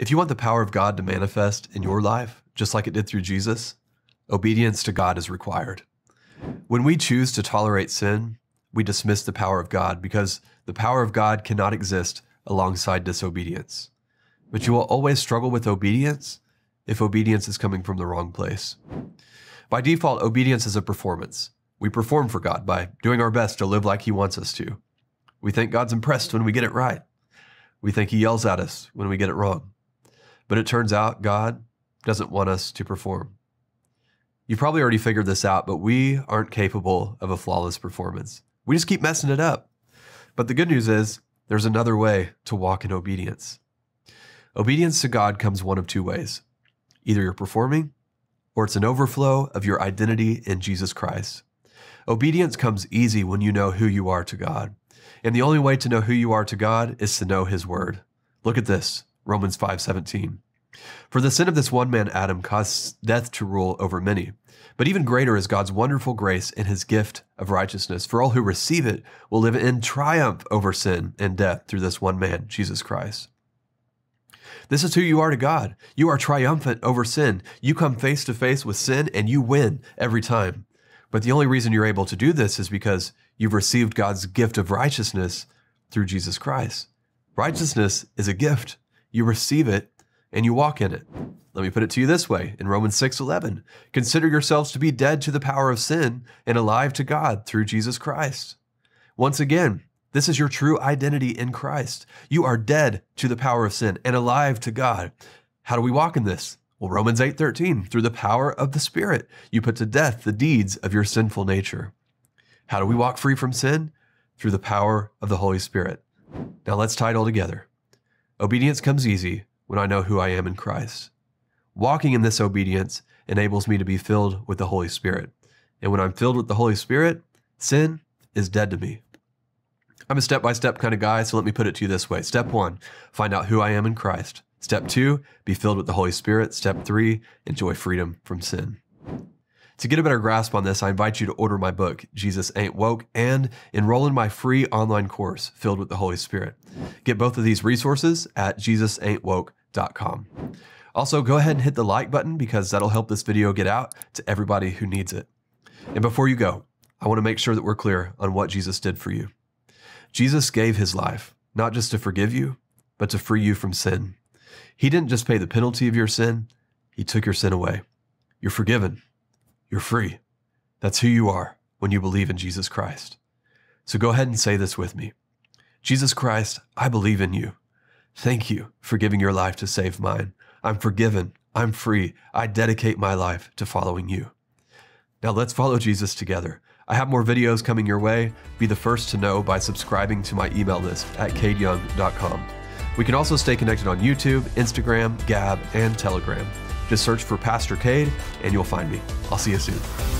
If you want the power of God to manifest in your life, just like it did through Jesus, obedience to God is required. When we choose to tolerate sin, we dismiss the power of God because the power of God cannot exist alongside disobedience. But you will always struggle with obedience if obedience is coming from the wrong place. By default, obedience is a performance. We perform for God by doing our best to live like He wants us to. We think God's impressed when we get it right. We think He yells at us when we get it wrong. But it turns out God doesn't want us to perform. You probably already figured this out, but we aren't capable of a flawless performance. We just keep messing it up. But the good news is there's another way to walk in obedience. Obedience to God comes one of two ways either you're performing, or it's an overflow of your identity in Jesus Christ. Obedience comes easy when you know who you are to God. And the only way to know who you are to God is to know His Word. Look at this Romans 5:17. For the sin of this one man Adam caused death to rule over many. But even greater is God's wonderful grace and his gift of righteousness. For all who receive it will live in triumph over sin and death through this one man, Jesus Christ. This is who you are to God. You are triumphant over sin. You come face to face with sin and you win every time. But the only reason you're able to do this is because you've received God's gift of righteousness through Jesus Christ. Righteousness is a gift you receive it, and you walk in it. Let me put it to you this way in Romans 6:11, consider yourselves to be dead to the power of sin and alive to God through Jesus Christ. Once again, this is your true identity in Christ. You are dead to the power of sin and alive to God. How do we walk in this? Well, Romans 8:13, through the power of the Spirit, you put to death the deeds of your sinful nature. How do we walk free from sin? Through the power of the Holy Spirit. Now let's tie it all together. Obedience comes easy when I know who I am in Christ. Walking in this obedience enables me to be filled with the Holy Spirit. And when I'm filled with the Holy Spirit, sin is dead to me. I'm a step by step kind of guy, so let me put it to you this way. Step one, find out who I am in Christ. Step two, be filled with the Holy Spirit. Step three, enjoy freedom from sin. To get a better grasp on this, I invite you to order my book, Jesus Ain't Woke, and enroll in my free online course, Filled with the Holy Spirit. Get both of these resources at jesusaintwoke.com. Also, go ahead and hit the like button because that'll help this video get out to everybody who needs it. And before you go, I want to make sure that we're clear on what Jesus did for you. Jesus gave his life, not just to forgive you, but to free you from sin. He didn't just pay the penalty of your sin, he took your sin away. You're forgiven you're free. That's who you are when you believe in Jesus Christ. So go ahead and say this with me Jesus Christ, I believe in you. Thank you for giving your life to save mine. I'm forgiven. I'm free. I dedicate my life to following you. Now let's follow Jesus together. I have more videos coming your way. Be the first to know by subscribing to my email list at cadeyoung.com. We can also stay connected on YouTube, Instagram, Gab, and Telegram. Just search for Pastor Cade and you'll find me. I'll see you soon.